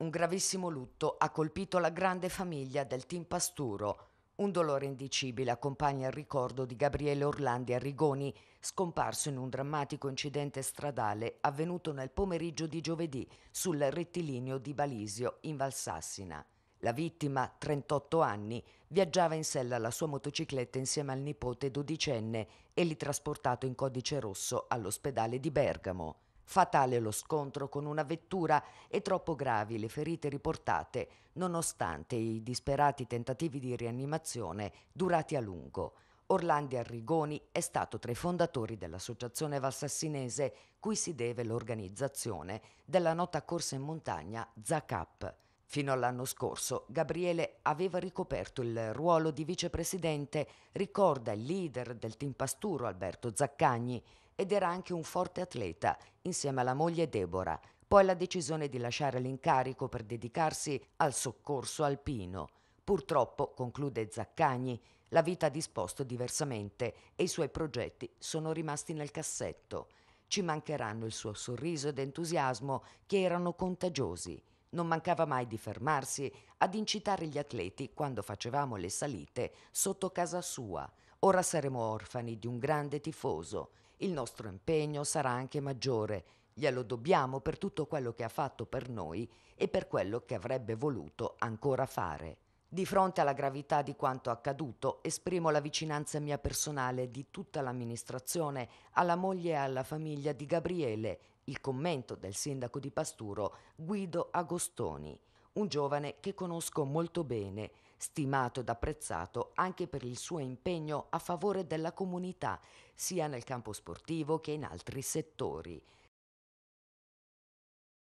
Un gravissimo lutto ha colpito la grande famiglia del team Pasturo. Un dolore indicibile accompagna il ricordo di Gabriele Orlandi Arrigoni, scomparso in un drammatico incidente stradale avvenuto nel pomeriggio di giovedì sul rettilineo di Balisio in Valsassina. La vittima, 38 anni, viaggiava in sella alla sua motocicletta insieme al nipote dodicenne e li trasportato in codice rosso all'ospedale di Bergamo. Fatale lo scontro con una vettura e troppo gravi le ferite riportate, nonostante i disperati tentativi di rianimazione durati a lungo. Orlandi Arrigoni è stato tra i fondatori dell'associazione valsassinese cui si deve l'organizzazione della nota corsa in montagna ZACAP. Fino all'anno scorso Gabriele aveva ricoperto il ruolo di vicepresidente, ricorda il leader del team Pasturo Alberto Zaccagni, ed era anche un forte atleta, insieme alla moglie Deborah. Poi la decisione di lasciare l'incarico per dedicarsi al soccorso alpino. Purtroppo, conclude Zaccagni, la vita ha disposto diversamente e i suoi progetti sono rimasti nel cassetto. Ci mancheranno il suo sorriso ed entusiasmo che erano contagiosi. Non mancava mai di fermarsi ad incitare gli atleti quando facevamo le salite sotto casa sua. Ora saremo orfani di un grande tifoso. Il nostro impegno sarà anche maggiore. Glielo dobbiamo per tutto quello che ha fatto per noi e per quello che avrebbe voluto ancora fare. Di fronte alla gravità di quanto accaduto, esprimo la vicinanza mia personale di tutta l'amministrazione alla moglie e alla famiglia di Gabriele, il commento del sindaco di Pasturo Guido Agostoni un giovane che conosco molto bene, stimato ed apprezzato anche per il suo impegno a favore della comunità, sia nel campo sportivo che in altri settori.